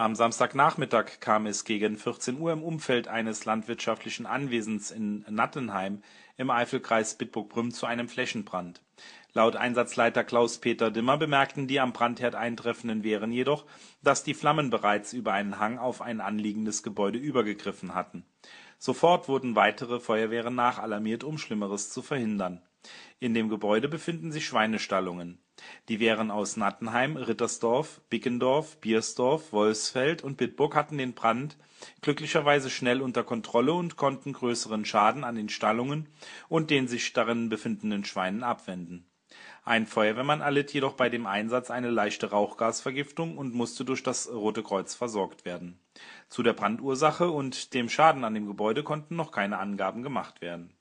Am Samstagnachmittag kam es gegen 14 Uhr im Umfeld eines landwirtschaftlichen Anwesens in Nattenheim im Eifelkreis bitburg brüm zu einem Flächenbrand. Laut Einsatzleiter Klaus-Peter Dimmer bemerkten die am Brandherd eintreffenden Wehren jedoch, dass die Flammen bereits über einen Hang auf ein anliegendes Gebäude übergegriffen hatten. Sofort wurden weitere Feuerwehren nachalarmiert, um Schlimmeres zu verhindern. In dem Gebäude befinden sich Schweinestallungen die Wehren aus Nattenheim, Rittersdorf, Bickendorf, Biersdorf, Wolfsfeld und Bitburg hatten den Brand glücklicherweise schnell unter Kontrolle und konnten größeren Schaden an den Stallungen und den sich darin befindenden Schweinen abwenden. Ein Feuerwehrmann erlitt jedoch bei dem Einsatz eine leichte Rauchgasvergiftung und musste durch das Rote Kreuz versorgt werden. Zu der Brandursache und dem Schaden an dem Gebäude konnten noch keine Angaben gemacht werden